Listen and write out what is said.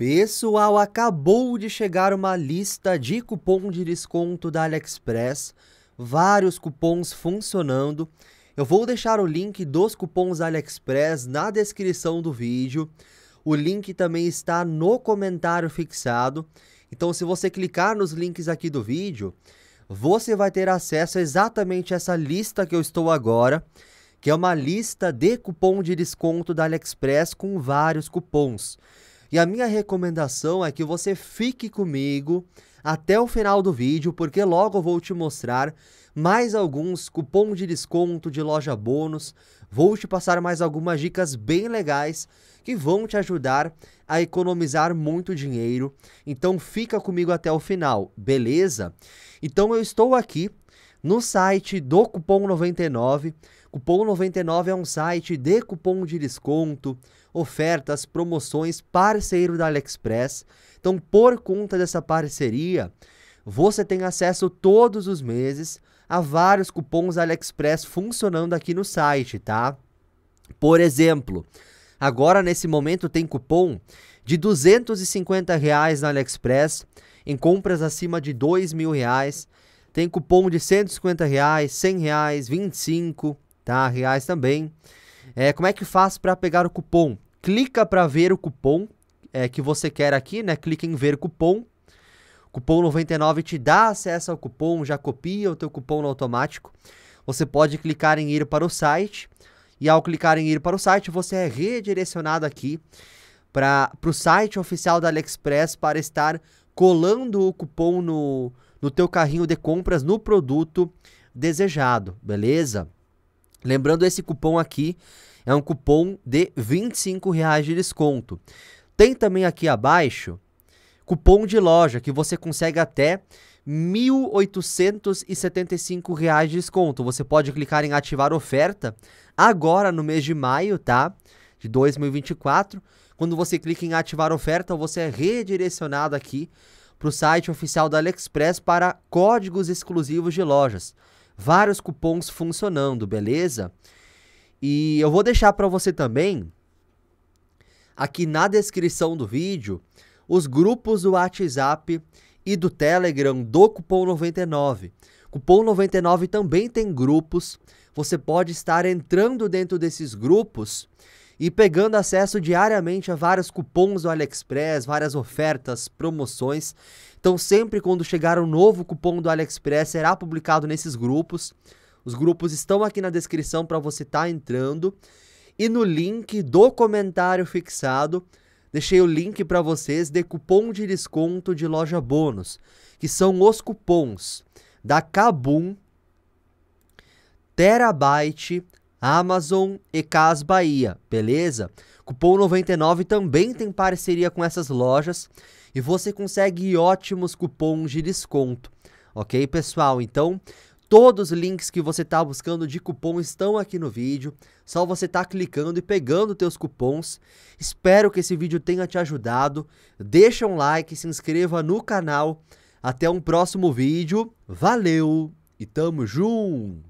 Pessoal, acabou de chegar uma lista de cupom de desconto da AliExpress, vários cupons funcionando. Eu vou deixar o link dos cupons da AliExpress na descrição do vídeo. O link também está no comentário fixado. Então, se você clicar nos links aqui do vídeo, você vai ter acesso a exatamente essa lista que eu estou agora, que é uma lista de cupom de desconto da AliExpress com vários cupons. E a minha recomendação é que você fique comigo até o final do vídeo, porque logo eu vou te mostrar mais alguns cupom de desconto de loja bônus, vou te passar mais algumas dicas bem legais que vão te ajudar a economizar muito dinheiro. Então fica comigo até o final, beleza? Então eu estou aqui no site do cupom 99 Cupom 99 é um site de cupom de desconto, ofertas, promoções, parceiro da AliExpress. Então, por conta dessa parceria, você tem acesso todos os meses a vários cupons AliExpress funcionando aqui no site, tá? Por exemplo, agora nesse momento tem cupom de 250 reais na AliExpress em compras acima de 2 mil reais. Tem cupom de 150 reais, 100 reais, 25, tá? Reais também. É, como é que faz para pegar o cupom? Clica para ver o cupom é, que você quer aqui, né? Clica em ver cupom. Cupom 99 te dá acesso ao cupom, já copia o teu cupom no automático. Você pode clicar em ir para o site e ao clicar em ir para o site você é redirecionado aqui para o site oficial da AliExpress para estar colando o cupom no, no teu carrinho de compras no produto desejado, beleza? Lembrando, esse cupom aqui é um cupom de R$ reais de desconto. Tem também aqui abaixo cupom de loja que você consegue até R$ 1.875 de desconto. Você pode clicar em ativar oferta agora no mês de maio, tá? De 2024. Quando você clica em ativar oferta, você é redirecionado aqui para o site oficial da AliExpress para códigos exclusivos de lojas vários cupons funcionando, beleza? E eu vou deixar para você também aqui na descrição do vídeo os grupos do WhatsApp e do Telegram do Cupom 99. Cupom 99 também tem grupos. Você pode estar entrando dentro desses grupos e pegando acesso diariamente a vários cupons do AliExpress, várias ofertas, promoções. Então, sempre quando chegar um novo cupom do AliExpress, será publicado nesses grupos. Os grupos estão aqui na descrição para você estar tá entrando. E no link do comentário fixado, deixei o link para vocês de cupom de desconto de loja bônus, que são os cupons da Kabum, Terabyte, Amazon e Cas Bahia, beleza? Cupom 99 também tem parceria com essas lojas e você consegue ótimos cupons de desconto, ok, pessoal? Então, todos os links que você está buscando de cupom estão aqui no vídeo, só você tá clicando e pegando teus cupons. Espero que esse vídeo tenha te ajudado. Deixa um like, se inscreva no canal. Até um próximo vídeo. Valeu e tamo junto!